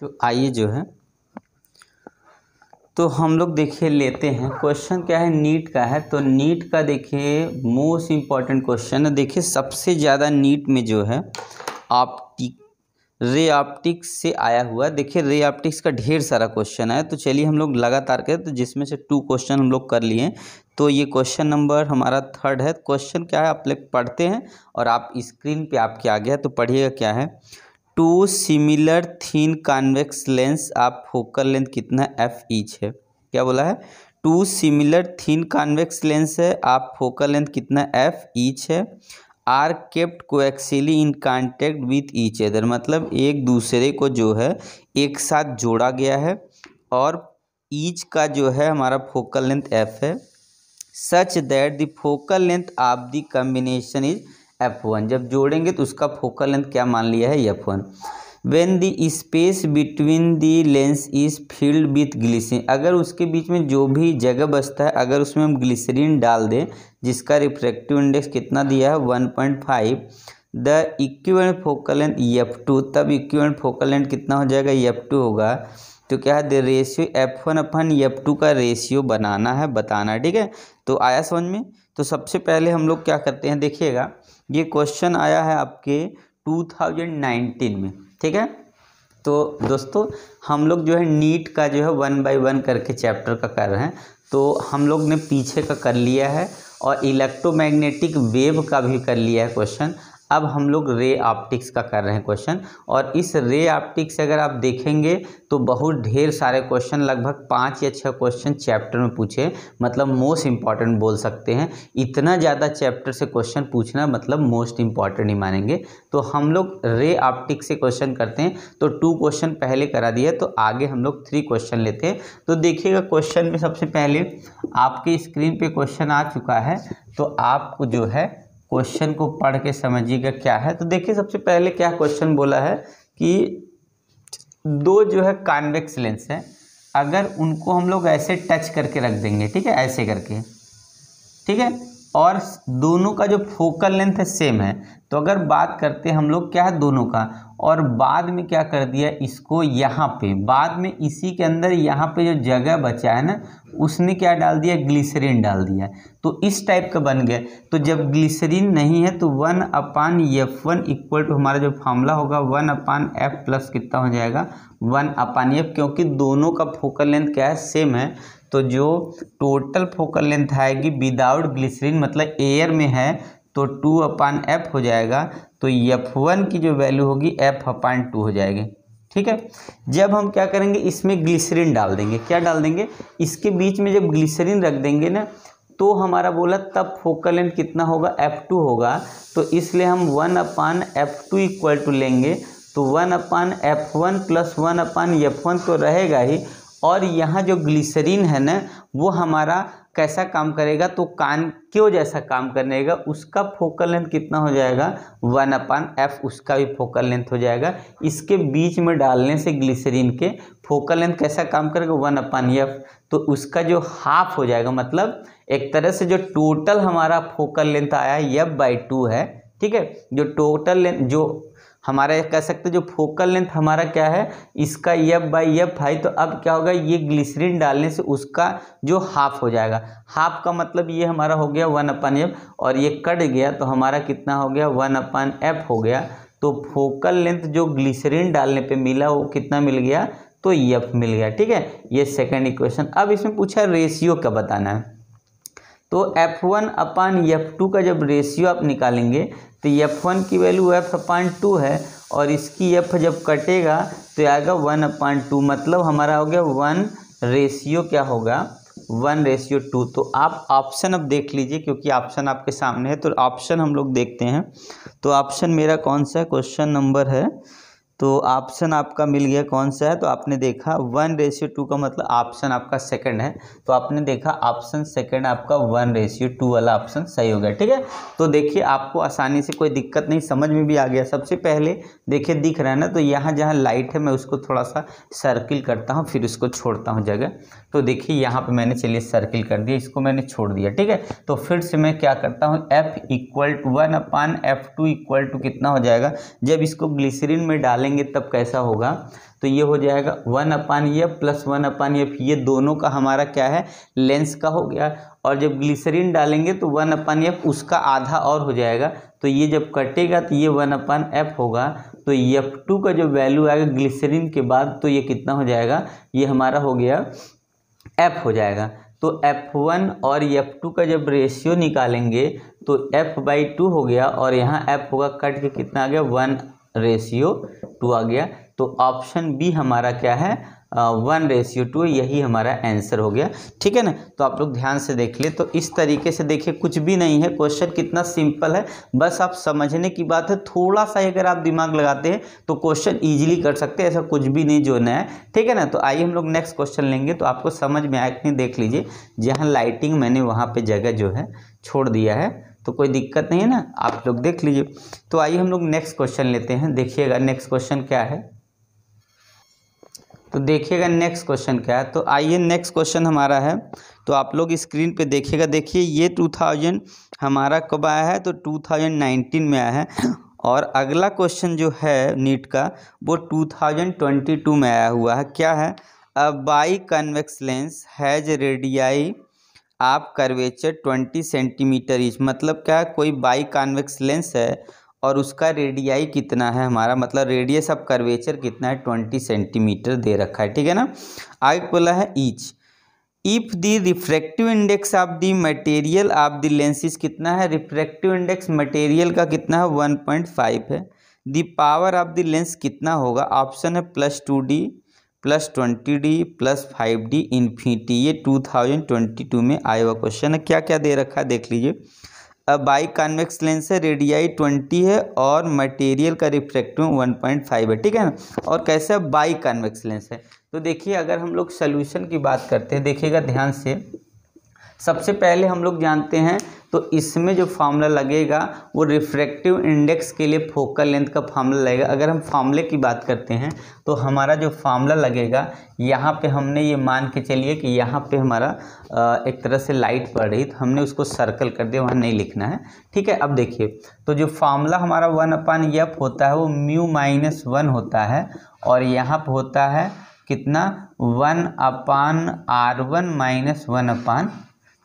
तो आइए जो है तो हम लोग देखिए लेते हैं क्वेश्चन क्या है नीट का है तो नीट का देखिए मोस्ट इम्पॉर्टेंट क्वेश्चन है देखिए सबसे ज़्यादा नीट में जो है ऑप्टिक रे ऑप्टिक्स से आया हुआ देखिए रे ऑप्टिक्स का ढेर सारा क्वेश्चन है तो चलिए हम लोग लगातार करें तो जिसमें से टू क्वेश्चन हम लोग कर लिए तो ये क्वेश्चन नंबर हमारा थर्ड है क्वेश्चन क्या है आप लोग पढ़ते हैं और आप स्क्रीन पे आपके आ गया तो पढ़िएगा क्या है two similar thin convex lens आप फोकल लेंथ कितना है एफ ईच है क्या बोला है two similar thin convex lens है आप फोकल लेंथ कितना एफ ईच है are kept coaxially in contact with each other मतलब एक दूसरे को जो है एक साथ जोड़ा गया है और ईच का जो है हमारा फोकल लेंथ एफ है such that the focal length of the combination is F one जब जोड़ेंगे तो उसका फोकल लेंथ क्या मान लिया है F one when the space between the lens is filled with glycerine अगर उसके बीच में जो भी जगह बचता है अगर उसमें हम ग्लिसरीन डाल दें जिसका रिफ्रैक्टिव इंडेक्स कितना दिया है one point five the equivalent focal length F two तब इक्वेंट फोकल लेंथ कितना हो जाएगा एफ टू होगा तो क्या है ratio F one upon F two का रेशियो बनाना है बताना ठीक है तो आया समझ में तो सबसे पहले हम लोग क्या करते हैं देखिएगा ये क्वेश्चन आया है आपके 2019 में ठीक है तो दोस्तों हम लोग जो है नीट का जो है वन बाय वन करके चैप्टर का कर रहे हैं तो हम लोग ने पीछे का कर लिया है और इलेक्ट्रोमैग्नेटिक वेव का भी कर लिया है क्वेश्चन अब हम लोग रे ऑप्टिक्स का कर रहे हैं क्वेश्चन और इस रे ऑप्टिक्स अगर आप देखेंगे तो बहुत ढेर सारे क्वेश्चन लगभग पाँच या छः क्वेश्चन चैप्टर में पूछे मतलब मोस्ट इम्पॉर्टेंट बोल सकते हैं इतना ज़्यादा चैप्टर से क्वेश्चन पूछना मतलब मोस्ट इम्पॉर्टेंट ही मानेंगे तो हम लोग रे ऑप्टिक्स से क्वेश्चन करते हैं तो टू क्वेश्चन पहले करा दिया तो आगे हम लोग थ्री क्वेश्चन लेते हैं तो देखिएगा क्वेश्चन में सबसे पहले आपकी स्क्रीन पर क्वेश्चन आ चुका है तो आपको जो है क्वेश्चन को पढ़ के समझिएगा क्या है तो देखिए सबसे पहले क्या क्वेश्चन बोला है कि दो जो है कॉन्वेक्स लेंस है अगर उनको हम लोग ऐसे टच करके रख देंगे ठीक है ऐसे करके ठीक है और दोनों का जो फोकल लेंथ है सेम है तो अगर बात करते हैं हम लोग क्या है दोनों का और बाद में क्या कर दिया इसको यहाँ पे बाद में इसी के अंदर यहाँ पे जो जगह बचा है ना उसने क्या डाल दिया ग्लिसरीन डाल दिया तो इस टाइप का बन गया तो जब ग्लिसरीन नहीं है तो one upon F one equal to हमारा जो फार्मूला होगा वन अपान एफ प्लस कितना हो जाएगा वन अपान एफ क्योंकि दोनों का फोकल लेंथ क्या है सेम है तो जो टोटल फोकल लेंथ आएगी विदाउट ग्लिसरीन मतलब एयर में है तो टू अपान एफ हो जाएगा तो एफ वन की जो वैल्यू होगी एफ अपान टू हो जाएगी ठीक है जब हम क्या करेंगे इसमें ग्लिसरीन डाल देंगे क्या डाल देंगे इसके बीच में जब ग्लिसरीन रख देंगे ना तो हमारा बोला तब फोकल लेंथ कितना होगा एफ टू होगा तो इसलिए हम one upon F two equal to लेंगे तो one upon F one plus one upon F one तो रहेगा ही और यहाँ जो ग्लिसरीन है ना वो हमारा कैसा काम करेगा तो कान क्यों जैसा काम करनेगा उसका फोकल लेंथ कितना हो जाएगा वन अपान एफ उसका भी फोकल लेंथ हो जाएगा इसके बीच में डालने से ग्लिसरीन के फोकल लेंथ कैसा काम करेगा वन अपान एफ तो उसका जो हाफ हो जाएगा मतलब एक तरह से जो टोटल हमारा फोकल लेंथ आया है एफ बाई टू है ठीक है जो टोटल लेंथ जो हमारा कह सकते जो फोकल लेंथ हमारा क्या है इसका यफ बाई यफ हाई तो अब क्या होगा ये ग्लिसरीन डालने से उसका जो हाफ हो जाएगा हाफ का मतलब ये हमारा हो गया वन अपन एफ और ये कट गया तो हमारा कितना हो गया वन अपन एफ हो गया तो फोकल लेंथ जो ग्लिसरीन डालने पे मिला वो कितना मिल गया तो यफ मिल गया ठीक है ये सेकेंड इक्वेशन अब इसमें पूछा रेशियो का बताना है तो एफ वन अपान एफ का जब रेशियो आप निकालेंगे तो एफ वन की वैल्यू एफ अपॉइंट टू है और इसकी एफ जब कटेगा तो आएगा वन अपॉइंट टू मतलब हमारा हो गया वन रेशियो क्या होगा वन रेशियो टू तो आप ऑप्शन अब देख लीजिए क्योंकि ऑप्शन आपके सामने है तो ऑप्शन हम लोग देखते हैं तो ऑप्शन मेरा कौन सा है क्वेश्चन नंबर है तो ऑप्शन आपका मिल गया कौन सा है तो आपने देखा वन रेशियो टू का मतलब ऑप्शन आपका सेकंड है तो आपने देखा ऑप्शन सेकंड आपका वन रेशियो टू वाला ऑप्शन सही हो गया ठीक है तो देखिए आपको आसानी से कोई दिक्कत नहीं समझ में भी आ गया सबसे पहले देखिए दिख रहा है ना तो यहाँ जहाँ लाइट है मैं उसको थोड़ा सा सर्किल करता हूँ फिर उसको छोड़ता हूँ जगह तो देखिए यहाँ पर मैंने चलिए सर्किल कर दिया इसको मैंने छोड़ दिया ठीक है तो फिर से मैं क्या करता हूँ F equal to one upon F two equal to कितना हो जाएगा जब इसको ग्लिसरीन में डालें निकालेंगे तब कैसा होगा तो ये हो जाएगा वन अपान ये प्लस वन अपान ये ये दोनों का हमारा क्या है लेंस का हो गया और जब ग्लिसरीन डालेंगे तो वन अपान एफ उसका आधा और हो जाएगा तो ये जब कटेगा तो ये वन अपान एफ होगा तो एफ टू का जो वैल्यू आएगा ग्लिसरीन के बाद तो ये कितना हो जाएगा ये हमारा हो गया एफ हो जाएगा तो एफ वन और टू का जब रेशियो निकालेंगे तो एफ बाई टू हो गया और यहाँ एफ होगा कट के कितना आ गया वन रेशियो टू आ गया तो ऑप्शन बी हमारा क्या है वन रेशियो टू यही हमारा आंसर हो गया ठीक है ना तो आप लोग ध्यान से देख ले तो इस तरीके से देखिए कुछ भी नहीं है क्वेश्चन कितना सिंपल है बस आप समझने की बात है थोड़ा सा अगर आप दिमाग लगाते हैं तो क्वेश्चन ईजिली कर सकते हैं ऐसा कुछ भी नहीं जो है ठीक है ना तो आइए हम लोग नेक्स्ट क्वेश्चन लेंगे तो आपको समझ में आया कि देख लीजिए जहाँ लाइटिंग मैंने वहाँ पर जगह जो है छोड़ दिया है तो कोई दिक्कत नहीं है ना आप लोग देख लीजिए तो आइए हम लोग नेक्स्ट क्वेश्चन लेते हैं देखिएगा नेक्स्ट क्वेश्चन क्या है तो देखिएगा नेक्स्ट क्वेश्चन क्या है तो आइए नेक्स्ट क्वेश्चन हमारा है तो आप लोग स्क्रीन पे देखिएगा देखिए ये 2000 हमारा कब आया है तो 2019 में आया है और अगला क्वेश्चन जो है नीट का वो 2022 में आया हुआ है क्या है a biconvex lens has radii of curvature twenty centimetre inch मतलब क्या कोई बाई कॉन्वेक्स लेंस है और उसका रेडियाई कितना है हमारा मतलब रेडियस ऑफ कर्वेचर कितना है ट्वेंटी सेंटीमीटर दे रखा है ठीक है ना आगे बोला है each if the refractive index of the material of the lenses कितना है रिफ्रैक्टिव इंडेक्स मटेरियल का कितना है वन पॉइंट फाइव है the power of the lens कितना होगा ऑप्शन है plus two D plus twenty D plus five D infinity ये टू थाउजेंड ट्वेंटी टू में आया हुआ क्वेश्चन है क्या क्या दे रखा है देख लीजिए अब बाई कॉन्वेक्स लेंस है रेडियाई ट्वेंटी है और मटेरियल का रिफ्लेक्टिव वन पॉइंट फाइव है ठीक है ना और कैसे बाई कॉन्वेक्स लेंस है तो देखिए अगर हम लोग सल्यूशन की बात करते हैं देखिएगा ध्यान से सबसे पहले हम लोग जानते हैं तो इसमें जो फार्मूला लगेगा वो रिफ्रैक्टिव इंडेक्स के लिए फोकल लेंथ का फार्मूला लगेगा अगर हम फार्मूले की बात करते हैं तो हमारा जो फार्मूला लगेगा यहाँ पे हमने ये मान के चलिए कि यहाँ पे हमारा एक तरह से लाइट पड़ रही तो हमने उसको सर्कल कर दिया वहाँ नहीं लिखना है ठीक है अब देखिए तो जो फार्मूला हमारा वन अपान यफ होता है वो म्यू माइनस वन होता है और यहाँ पर होता है कितना one upon R one minus one upon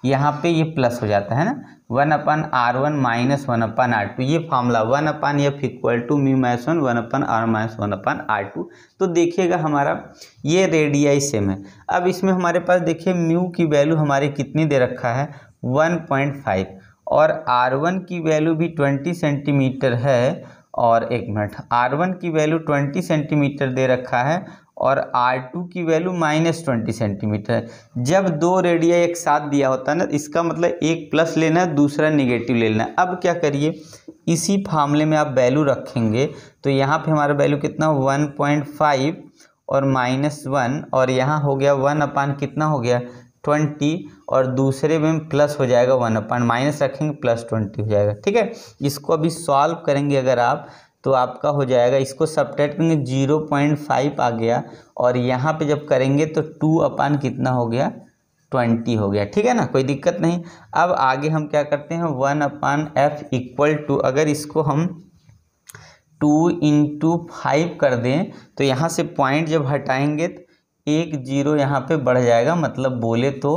यहाँ पे ये प्लस हो जाता है ना one upon R one minus one upon R two ये formula one upon F equal to mu minus one one upon R minus one upon R two तो देखिएगा हमारा ये रेडियाई सेम है अब इसमें हमारे पास देखिए म्यू की वैल्यू हमारे कितनी दे रखा है वन पॉइंट फाइव और आर वन की वैल्यू भी ट्वेंटी सेंटीमीटर है और एक मिनट आर वन की वैल्यू ट्वेंटी सेंटीमीटर दे रखा है और R2 की वैल्यू माइनस ट्वेंटी सेंटीमीटर है जब दो रेडिया एक साथ दिया होता है ना इसका मतलब एक प्लस लेना है दूसरा निगेटिव ले लेना है अब क्या करिए इसी फार्मूले में आप वैल्यू रखेंगे तो यहाँ पे हमारा वैल्यू कितना वन पॉइंट फाइव और माइनस वन और यहाँ हो गया वन अपान कितना हो गया ट्वेंटी और दूसरे में प्लस हो जाएगा वन अपान माइनस रखेंगे प्लस ट्वेंटी हो जाएगा ठीक है इसको अभी सॉल्व करेंगे अगर आप तो आपका हो जाएगा इसको सब्ट्रैक्ट करेंगे जीरो पॉइंट फाइव आ गया और यहाँ पे जब करेंगे तो टू अपान कितना हो गया ट्वेंटी हो गया ठीक है ना कोई दिक्कत नहीं अब आगे हम क्या करते हैं one upon F equal to अगर इसको हम टू इंटू फाइव कर दें तो यहाँ से पॉइंट जब हटाएंगे तो एक जीरो यहाँ पे बढ़ जाएगा मतलब बोले तो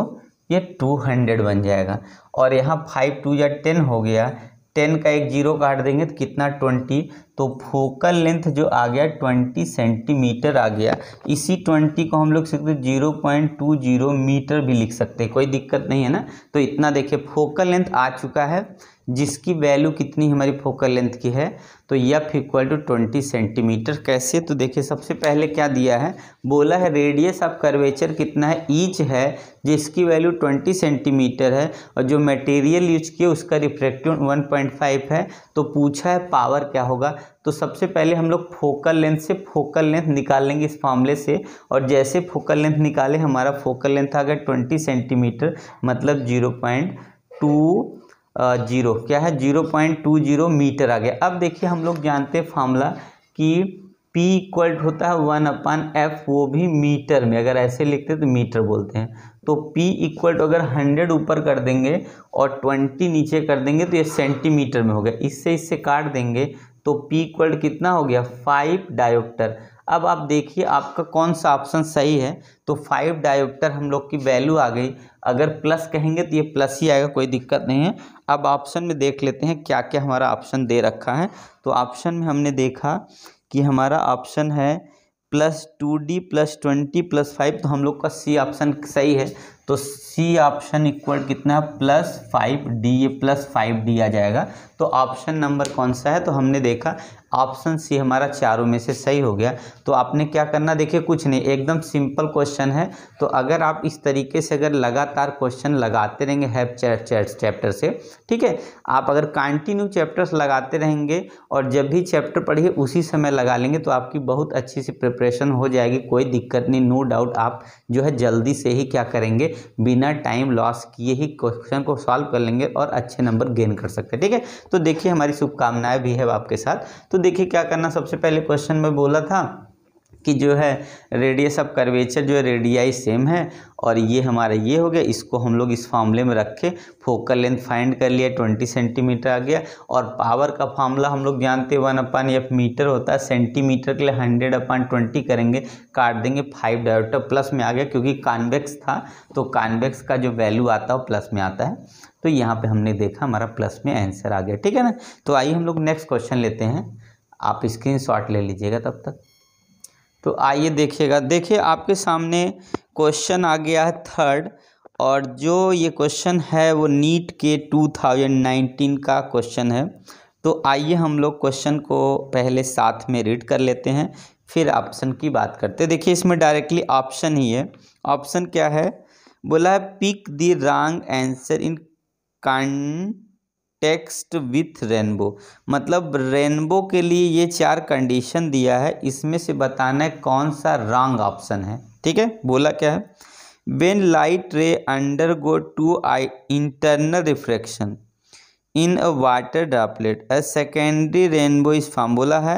ये टू हंड्रेड बन जाएगा और यहाँ फाइव टू या टेन हो गया टेन का एक जीरो काट देंगे तो कितना ट्वेंटी तो फोकल लेंथ जो आ गया ट्वेंटी सेंटीमीटर आ गया इसी ट्वेंटी को हम लोग सकते zero point two zero metre भी लिख सकते हैं कोई दिक्कत नहीं है ना तो इतना देखिए फोकल लेंथ आ चुका है जिसकी वैल्यू कितनी हमारी फोकल लेंथ की है तो F equal to twenty centimetre कैसे तो देखिए सबसे पहले क्या दिया है बोला है रेडियस ऑफ कर्वेचर कितना है ईच है जिसकी वैल्यू ट्वेंटी सेंटीमीटर है और जो मटेरियल यूज किया उसका रिफ्रेक्टिव वन पॉइंट फाइव है तो पूछा है पावर क्या होगा तो सबसे पहले हम लोग फोकल लेंथ से फोकल लेंथ निकाल लेंगे इस फॉर्मले से और जैसे फोकल लेंथ निकाले हमारा फोकल लेंथ आ गया ट्वेंटी सेंटीमीटर मतलब जीरो पॉइंट टू जीरो क्या है zero point two zero metre आ गया अब देखिए हम लोग जानते हैं फार्मूला कि पी इक्वल होता है वन अपन एफ वो भी मीटर में अगर ऐसे लिखते तो मीटर बोलते हैं तो पी इक्वल अगर हंड्रेड ऊपर कर देंगे और ट्वेंटी नीचे कर देंगे तो ये सेंटीमीटर में हो गया इससे इससे काट देंगे तो पी इक्वल कितना हो गया फाइव डायोप्टर अब आप देखिए आपका कौन सा ऑप्शन सही है तो फाइव डायोप्टर हम लोग की वैल्यू आ गई अगर प्लस कहेंगे तो ये प्लस ही आएगा कोई दिक्कत नहीं है अब ऑप्शन में देख लेते हैं क्या क्या हमारा ऑप्शन दे रखा है तो ऑप्शन में हमने देखा कि हमारा ऑप्शन है plus two D plus twenty plus five तो हम लोग का सी ऑप्शन सही है तो सी ऑप्शन इक्वल कितना plus five D A plus five D आ जाएगा तो ऑप्शन नंबर कौन सा है तो हमने देखा ऑप्शन सी हमारा चारों में से सही हो गया तो आपने क्या करना देखिए कुछ नहीं एकदम सिंपल क्वेश्चन है तो अगर आप इस तरीके से अगर लगातार क्वेश्चन लगाते रहेंगे हैप चैप्टर से ठीक है आप अगर कंटिन्यू चैप्टर्स लगाते रहेंगे और जब भी चैप्टर पढ़िए उसी समय लगा लेंगे तो आपकी बहुत अच्छी सी प्रिपरेशन हो जाएगी कोई दिक्कत नहीं नो डाउट आप जो है जल्दी से ही क्या करेंगे बिना टाइम लॉस किए ही क्वेश्चन को सॉल्व कर लेंगे और अच्छे नंबर गेन कर सकते हैं ठीक है तो देखिए हमारी शुभकामनाएं भी है आपके साथ तो देखिए क्या करना सबसे पहले क्वेश्चन में बोला था कि जो है रेडियस ऑफ कर्वेचर जो है रेडियाई सेम है और ये हमारा ये हो गया इसको हम लोग इस फॉर्मूले में रख के फोकल लेंथ फाइंड कर लिया ट्वेंटी सेंटीमीटर आ गया और पावर का फार्मूला हम लोग जानते हैं वन अपन एफ मीटर होता है सेंटीमीटर के लिए हंड्रेड अपन ट्वेंटी करेंगे काट देंगे फाइव डायोटर प्लस में आ गया क्योंकि कॉन्वेक्स था तो कॉन्वेक्स का जो वैल्यू आता है वो प्लस में आता है तो यहाँ पर हमने देखा हमारा प्लस में आंसर आ गया ठीक है ना तो आइए हम लोग नेक्स्ट क्वेश्चन लेते हैं आप स्क्रीन ले लीजिएगा तब तक तो आइए देखिएगा देखिए आपके सामने क्वेश्चन आ गया है थर्ड और जो ये क्वेश्चन है वो नीट के 2019 का क्वेश्चन है तो आइए हम लोग क्वेश्चन को पहले साथ में रीड कर लेते हैं फिर ऑप्शन की बात करते हैं देखिए इसमें डायरेक्टली ऑप्शन ही है ऑप्शन क्या है बोला है pick the wrong answer in context with rainbow मतलब रेनबो के लिए ये चार कंडीशन दिया है इसमें से बताना है कौन सा रॉन्ग ऑप्शन है ठीक है बोला क्या है when light ray undergo two आई internal reflection in a water droplet a secondary rainbow is form बोला है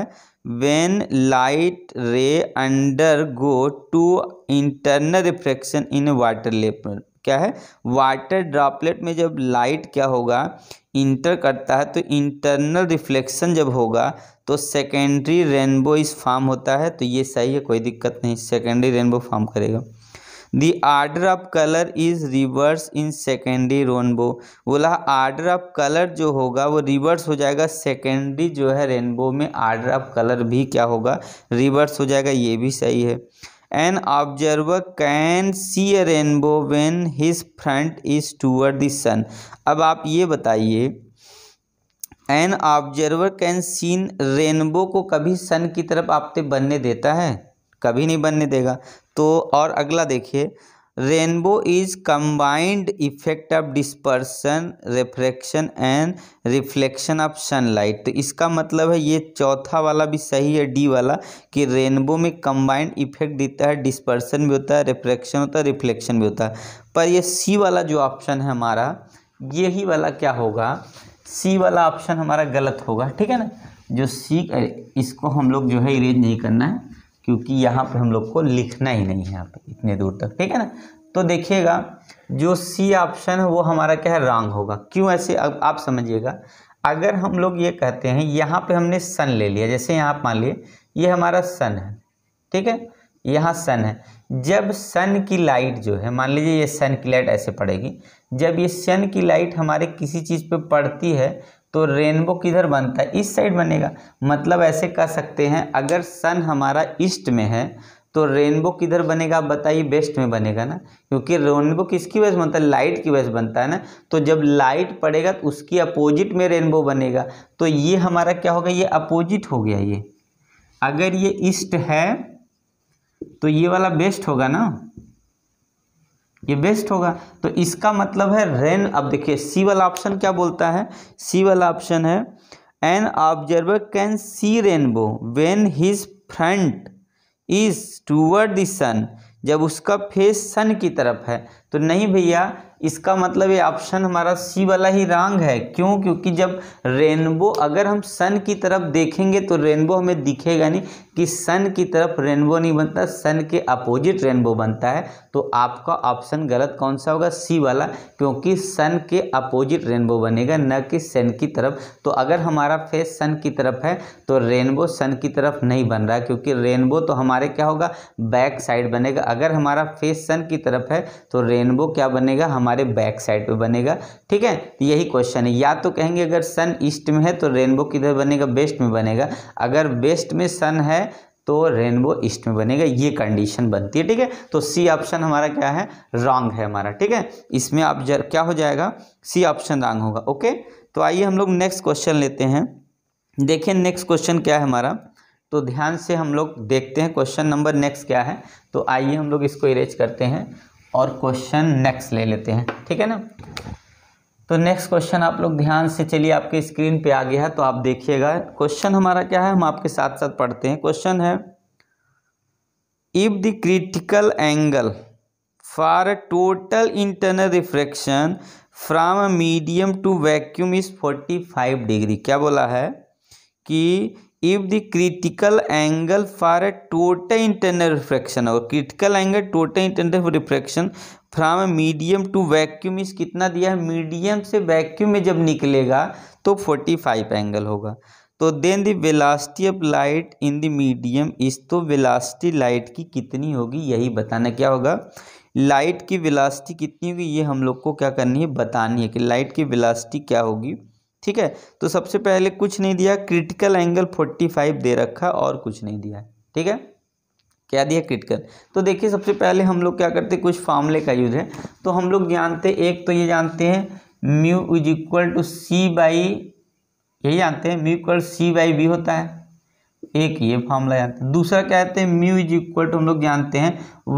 when light ray undergo two internal reflection in water लेपर क्या है वाटर ड्रॉपलेट में जब लाइट क्या होगा इंटर करता है तो इंटरनल रिफ्लेक्शन जब होगा तो सेकेंडरी रेनबो इस फॉर्म होता है तो ये सही है कोई दिक्कत नहीं सेकेंडरी रेनबो फॉर्म करेगा the order of colour is reverse in secondary rainbow बोला आर्डर ऑफ कलर जो होगा वो रिवर्स हो जाएगा सेकेंडरी जो है रेनबो में आर्डर ऑफ कलर भी क्या होगा रिवर्स हो जाएगा ये भी सही है an observer can see a rainbow when his front is toward the sun अब आप ये बताइए an observer can seen rainbow को कभी सन की तरफ आपते बनने देता है कभी नहीं बनने देगा तो और अगला देखिए is combined effect of dispersion dispersion and reflection of sunlight तो इसका मतलब है ये चौथा वाला भी सही है डी वाला कि रेनबो में कम्बाइंड इफेक्ट देता है डिस्पर्सन भी होता है रिफ्लेक्शन होता है रिफ्लेक्शन भी होता है पर ये सी वाला जो ऑप्शन है हमारा यही वाला क्या होगा सी वाला ऑप्शन हमारा गलत होगा ठीक है ना जो सी इसको हम लोग जो है इरेज नहीं करना है क्योंकि यहाँ पर हम लोग को लिखना ही नहीं है यहाँ पे इतने दूर तक ठीक है ना तो देखिएगा जो सी ऑप्शन है वो हमारा क्या है रॉन्ग होगा क्यों ऐसे अब आप समझिएगा अगर हम लोग ये कहते हैं यहाँ पे हमने सन ले लिया जैसे यहाँ आप मान लिए ये हमारा सन है ठीक है यहाँ सन है जब सन की लाइट जो है मान लीजिए ये सन की लाइट ऐसे पड़ेगी जब ये सन की लाइट हमारे किसी चीज़ पर पड़ती है तो रेनबो किधर बनता है इस साइड बनेगा मतलब ऐसे कह सकते हैं अगर सन हमारा ईस्ट में है तो रेनबो किधर बनेगा आप बताइए बेस्ट में बनेगा ना क्योंकि रेनबो किसकी वजह से बनता है लाइट की वजह से बनता है ना तो जब लाइट पड़ेगा तो उसकी अपोजिट में रेनबो बनेगा तो ये हमारा क्या होगा ये अपोजिट हो गया ये अगर ये ईस्ट है तो ये वाला बेस्ट होगा ना ये बेस्ट होगा तो इसका मतलब है रेन अब देखिए सी वाला ऑप्शन क्या बोलता है सी वाला ऑप्शन है an observer can see rainbow when his front is toward the sun जब उसका फेस सन की तरफ है तो नहीं भैया इसका मतलब ये ऑप्शन हमारा सी वाला ही रॉन्ग है क्यों क्योंकि जब रेनबो अगर हम सन की तरफ देखेंगे तो रेनबो हमें दिखेगा नहीं कि सन की तरफ रेनबो नहीं बनता सन के अपोजिट रेनबो बनता है तो आपका ऑप्शन गलत कौन सा होगा सी वाला क्योंकि सन के अपोजिट रेनबो बनेगा न कि सन की तरफ तो अगर हमारा फेस सन की तरफ है तो रेनबो सन की तरफ नहीं बन रहा क्योंकि रेनबो तो हमारे क्या होगा बैक साइड बनेगा अगर हमारा फेस सन की तरफ है तो रेनबो क्या बनेगा हम हमारे बैक साइड पे बनेगा ठीक है तो यही क्वेश्चन है या तो कहेंगे अगर सन ईस्ट में है तो रेनबो किधर बनेगा वेस्ट में बनेगा अगर वेस्ट में सन है तो रेनबो ईस्ट में बनेगा ये कंडीशन बनती है ठीक है तो सी ऑप्शन हमारा क्या है रॉन्ग है हमारा ठीक है इसमें आप जर, क्या हो जाएगा सी ऑप्शन रॉन्ग होगा ओके तो आइए हम लोग नेक्स्ट क्वेश्चन लेते हैं देखिए नेक्स्ट क्वेश्चन क्या है हमारा तो ध्यान से हम लोग देखते हैं क्वेश्चन नंबर नेक्स्ट क्या है तो आइए हम लोग इसको इरेज करते हैं और क्वेश्चन नेक्स्ट ले लेते हैं ठीक है ना तो नेक्स्ट क्वेश्चन आप लोग ध्यान से चलिए आपके स्क्रीन पे आ गया है तो आप देखिएगा क्वेश्चन हमारा क्या है हम आपके साथ साथ पढ़ते हैं क्वेश्चन है if the critical angle for total internal refraction from medium to vacuum is 45 degree क्या बोला है कि if the critical angle for a total internal refraction और critical angle total internal refraction from medium to vacuum is कितना दिया है medium से vacuum में जब निकलेगा तो फोर्टी फाइव एंगल होगा तो then the velocity of light in the medium is तो वेलासिटी लाइट की कितनी होगी यही बताना क्या होगा लाइट की विलास्टी कितनी होगी ये हम लोग को क्या करनी है बतानी है कि लाइट की वेलासिटी क्या होगी ठीक है तो सबसे पहले कुछ नहीं दिया क्रिटिकल एंगल फोर्टी फाइव दे रखा और कुछ नहीं दिया ठीक है क्या दिया क्रिटिकल तो देखिए सबसे पहले हम लोग क्या करते हैं कुछ फार्मूले का यूज है तो हम लोग जानते हैं एक तो ये जानते हैं mu is equal to C by यही जानते हैं mu equal C by v होता है एक ये फार्मूला जानते हैं दूसरा क्या कहते हैं म्यू इज इक्वल टू हम लोग जानते हैं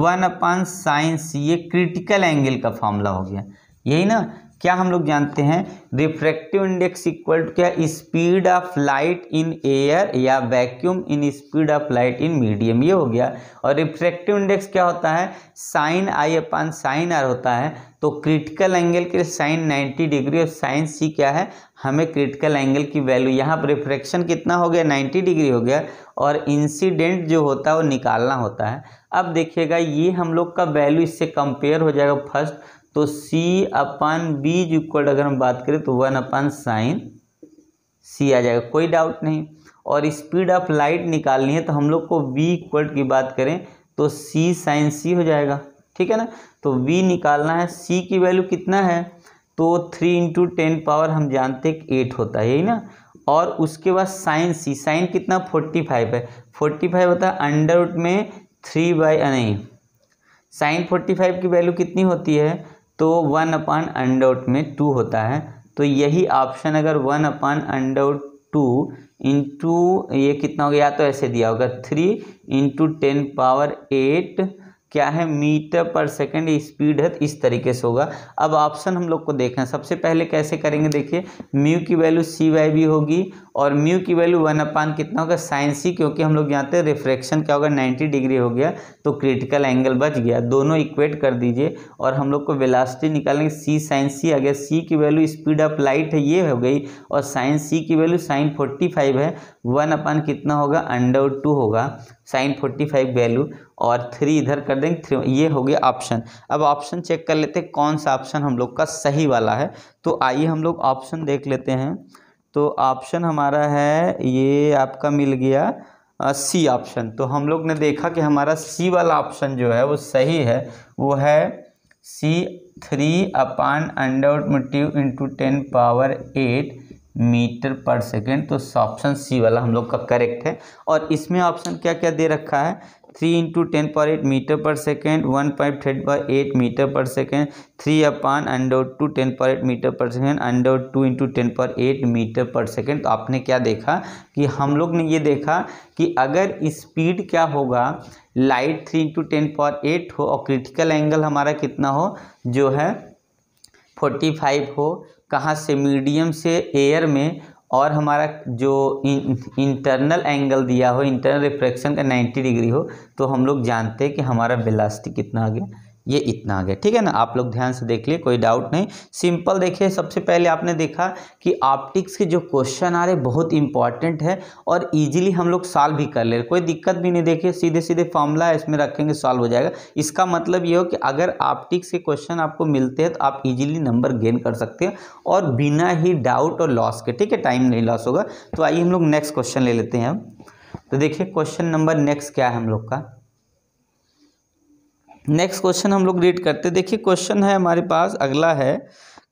वन अपान साइंस ये क्रिटिकल एंगल का फार्मूला हो गया यही ना क्या हम लोग जानते हैं रिफ्रैक्टिव इंडेक्स इक्वल टू क्या speed of light in air या vacuum in speed of light in medium ये हो गया और रिफ्रैक्टिव इंडेक्स क्या होता है sine i upon sine r होता है तो क्रिटिकल एंगल के साइन 90 डिग्री और साइन सी क्या है हमें क्रिटिकल एंगल की वैल्यू यहाँ पर रिफ्रैक्शन कितना हो गया 90 डिग्री हो गया और इंसिडेंट जो होता है वो निकालना होता है अब देखिएगा ये हम लोग का वैल्यू इससे कंपेयर हो जाएगा फर्स्ट तो c upon B is equal अगर हम बात करें तो वन अपन साइन सी आ जाएगा कोई डाउट नहीं और स्पीड ऑफ लाइट निकालनी है तो हम लोग को v इक्वल की बात करें तो c साइन सी हो जाएगा ठीक है ना तो v निकालना है c की वैल्यू कितना है तो थ्री इंटू टेन पावर हम जानते हैं एट होता है यही ना और उसके बाद साइन सी साइन कितना फोर्टी फाइव है फोर्टी फाइव होता है अंडर में थ्री बाई नहीं साइन फोर्टी फाइव की वैल्यू कितनी होती है तो वन अपान अंडोट में टू होता है तो यही ऑप्शन अगर one upon under root two into ये कितना हो गया तो ऐसे दिया होगा three into ten power eight क्या है मीटर पर सेकंड स्पीड है तो इस तरीके से होगा अब ऑप्शन हम लोग को देखें सबसे पहले कैसे करेंगे देखिए म्यू की वैल्यू सी वाई भी होगी और म्यू की वैल्यू वन अपान कितना होगा साइन सी क्योंकि हम लोग जानते हैं रिफ्रैक्शन क्या होगा 90 डिग्री हो गया तो क्रिटिकल एंगल बच गया दोनों इक्वेट कर दीजिए और हम लोग को वेलासिटी निकालेंगे सी साइन सी आ गया सी की वैल्यू स्पीड ऑफ लाइट है ये हो गई और साइन सी की वैल्यू साइन फोर्टी फाइव है वन अपान कितना होगा अंडर टू होगा साइन फोर्टी फाइव वैल्यू और थ्री इधर कर देंगे थ्री ये हो गया ऑप्शन अब ऑप्शन चेक कर लेते हैं कौन सा ऑप्शन हम लोग का सही वाला है तो आइए हम लोग ऑप्शन देख लेते हैं तो ऑप्शन हमारा है ये आपका मिल गया सी ऑप्शन तो हम लोग ने देखा कि हमारा सी वाला ऑप्शन जो है वो सही है वो है सी थ्री अपान अंडर मिट्टी into ten power eight metre per second तो ऑप्शन सी वाला हम लोग का करेक्ट है और इसमें ऑप्शन क्या क्या दे रखा है three into ten per eight metre per second one point three by eight metre per second three upon under two ten per eight metre per second under two into ten per eight metre per second तो आपने क्या देखा कि हम लोग ने ये देखा कि अगर स्पीड क्या होगा light three into ten per eight हो और क्रिटिकल एंगल हमारा कितना हो जो है फोर्टी फाइव हो कहाँ से मीडियम से एयर में और हमारा जो इंटरनल एंगल दिया हो इंटरनल रिफ्रैक्शन का 90 डिग्री हो तो हम लोग जानते हैं कि हमारा बेलास्टिक कितना आ गया ये इतना आ गया ठीक है ना आप लोग ध्यान से देख लिए कोई डाउट नहीं सिंपल देखिए सबसे पहले आपने देखा कि ऑप्टिक्स के जो क्वेश्चन आ रहे बहुत इंपॉर्टेंट है और ईजिली हम लोग सॉल्व भी कर ले रहे कोई दिक्कत भी नहीं देखिए सीधे सीधे फॉर्मूला इसमें रखेंगे सॉल्व हो जाएगा इसका मतलब ये हो कि अगर ऑप्टिक्स के क्वेश्चन आपको मिलते हैं तो आप इजिली नंबर गेन कर सकते हैं और बिना ही डाउट और लॉस के ठीक है टाइम नहीं लॉस होगा तो आइए हम लोग नेक्स्ट क्वेश्चन ले लेते हैं अब तो देखिए क्वेश्चन नंबर नेक्स्ट क्या है हम लोग का नेक्स्ट क्वेश्चन हम लोग रीड करते देखिए क्वेश्चन है हमारे पास अगला है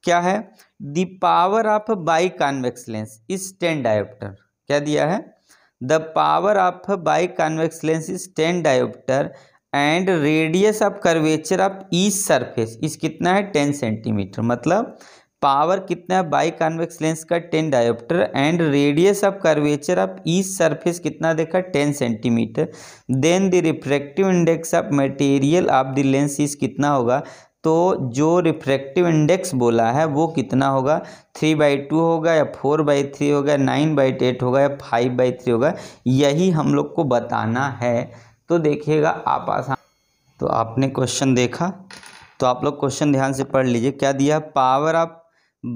क्या है the power of bi convex lens is ten dioptre क्या दिया है the power of bi convex lens is ten dioptre and radius of curvature of each surface is कितना है टेन सेंटीमीटर मतलब पावर कितना है बाई कॉन्वेक्स लेंस का ten dioptre and radius of curvature of each surface कितना देखा ten centimetre then the refractive index of material of the lens is कितना होगा तो जो रिफ्रैक्टिव इंडेक्स बोला है वो कितना होगा थ्री बाई टू होगा या फोर बाई थ्री होगा नाइन बाई एट होगा या फाइव बाई थ्री होगा यही हम लोग को बताना है तो देखिएगा आप आसान तो आपने क्वेश्चन देखा तो आप लोग क्वेश्चन ध्यान से पढ़ लीजिए क्या दिया power of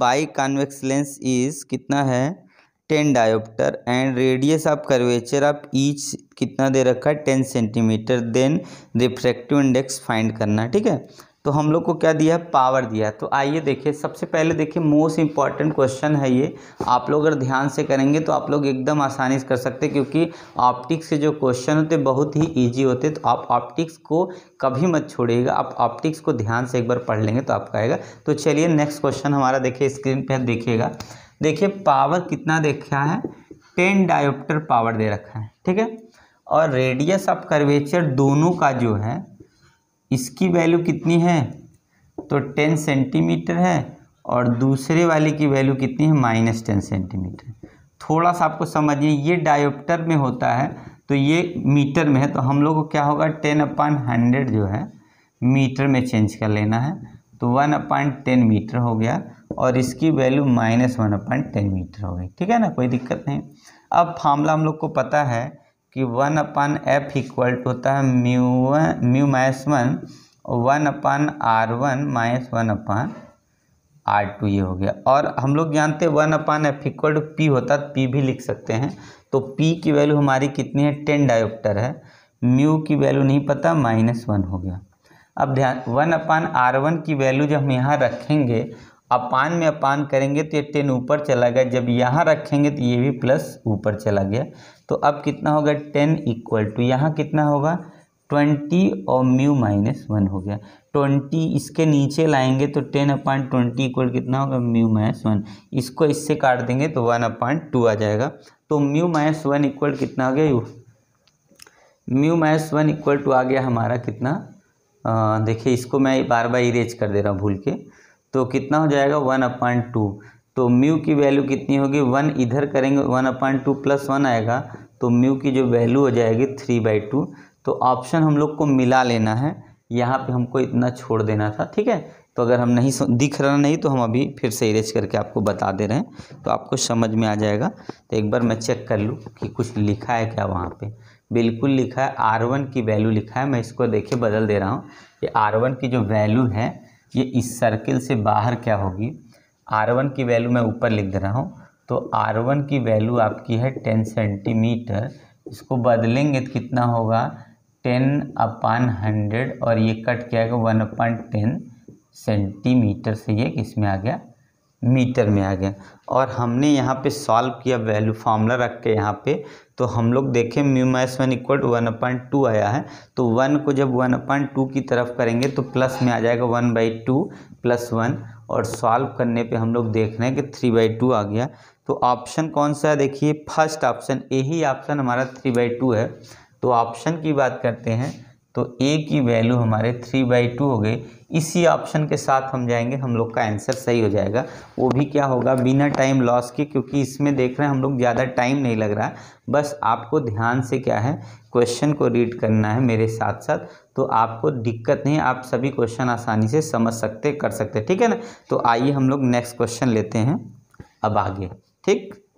bi convex lens is कितना है ten dioptre and radius of curvature of each कितना दे रखा है ten centimetre then refractive index find करना ठीक है तो हम लोग को क्या दिया है पावर दिया है तो आइए देखिए सबसे पहले देखिए मोस्ट इम्पॉर्टेंट क्वेश्चन है ये आप लोग अगर ध्यान से करेंगे तो आप लोग एकदम आसानी से कर सकते हैं क्योंकि ऑप्टिक्स के जो क्वेश्चन होते बहुत ही ईजी होते तो आप ऑप्टिक्स को कभी मत छोड़िएगा आप ऑप्टिक्स को ध्यान से एक बार पढ़ लेंगे तो आपका आएगा तो चलिए नेक्स्ट क्वेश्चन हमारा देखिए स्क्रीन पर देखिएगा देखिए पावर कितना देखा है टेन डायोप्टर पावर दे रखा है ठीक है और रेडियस ऑफ कर्वेचर दोनों का जो है इसकी वैल्यू कितनी है तो टेन सेंटीमीटर है और दूसरे वाले की वैल्यू कितनी है माइनस टेन सेंटीमीटर थोड़ा सा आपको समझिए ये डायोप्टर में होता है तो ये मीटर में है तो हम लोग को क्या होगा टेन अपॉन हंड्रेड जो है मीटर में चेंज कर लेना है तो वन अपॉन टेन मीटर हो गया और इसकी value minus one upon ten metre हो गई ठीक है ना कोई दिक्कत नहीं अब फार्मूला हम लोग को पता है कि one upon F equal to होता है mu mu minus one one upon R one minus one upon R two ये हो गया और हम लोग जानते हैं one upon F equal to P होता है पी भी लिख सकते हैं तो पी की वैल्यू हमारी कितनी है टेन डायोप्टर है म्यू की वैल्यू नहीं पता माइनस वन हो गया अब ध्यान वन अपान आर वन की वैल्यू जब हम यहाँ रखेंगे अपान में अपान करेंगे तो ये टेन ऊपर चला गया जब यहाँ रखेंगे तो ये भी प्लस ऊपर चला गया तो अब कितना होगा टेन इक्वल टू यहाँ कितना होगा ट्वेंटी और म्यू माइनस वन हो गया ट्वेंटी इसके नीचे लाएंगे तो टेन अपॉइंट ट्वेंटी इक्वल कितना होगा म्यू माइनस वन इसको इससे काट देंगे तो वन अपॉइंट टू आ जाएगा तो म्यू माइनस वन इक्वल कितना हो गया यू mu minus one equal to आ गया हमारा कितना देखिए इसको मैं बार बार इरेज कर दे रहा हूँ भूल के तो कितना हो जाएगा वन अपॉइंट टू तो म्यू की वैल्यू कितनी होगी वन इधर करेंगे one upon two plus one आएगा तो म्यू की जो वैल्यू हो जाएगी थ्री बाई टू तो ऑप्शन हम लोग को मिला लेना है यहाँ पे हमको इतना छोड़ देना था ठीक है तो अगर हम नहीं दिख रहा नहीं तो हम अभी फिर से इरेज करके आपको बता दे रहे हैं तो आपको समझ में आ जाएगा तो एक बार मैं चेक कर लूँ कि कुछ लिखा है क्या वहाँ पर बिल्कुल लिखा है आर वन की वैल्यू लिखा है मैं इसको देखे बदल दे रहा हूँ कि आर वन की जो वैल्यू है ये इस सर्किल से बाहर क्या होगी आर वन की वैल्यू मैं ऊपर लिख दे रहा हूँ तो आर वन की वैल्यू आपकी है टेन सेंटीमीटर इसको बदलेंगे तो कितना होगा टेन अपान हंड्रेड और ये कट क्या है वन अपान टेन सेंटीमीटर से ये इसमें आ गया मीटर में आ गया और हमने यहाँ पे सॉल्व किया वैल्यू फार्मूला रख के यहाँ पे तो हम लोग देखें mu minus one equal to one upon two आया है तो वन को जब वन अपान टू की तरफ करेंगे तो प्लस में आ जाएगा one by two plus one और सॉल्व करने पे हम लोग देख रहे हैं कि थ्री बाई टू आ गया तो ऑप्शन कौन सा है देखिए फर्स्ट ऑप्शन ए ही ऑप्शन हमारा थ्री बाई टू है तो ऑप्शन की बात करते हैं तो ए की वैल्यू हमारे थ्री बाई टू हो गई इसी ऑप्शन के साथ हम जाएंगे हम लोग का आंसर सही हो जाएगा वो भी क्या होगा बिना टाइम लॉस के क्योंकि इसमें देख रहे हैं हम लोग ज़्यादा टाइम नहीं लग रहा है बस आपको ध्यान से क्या है क्वेश्चन को रीड करना है मेरे साथ साथ तो आपको दिक्कत नहीं आप सभी क्वेश्चन आसानी से समझ सकते कर सकते ठीक है ना तो आइए हम लोग नेक्स्ट क्वेश्चन लेते हैं अब आगे ठीक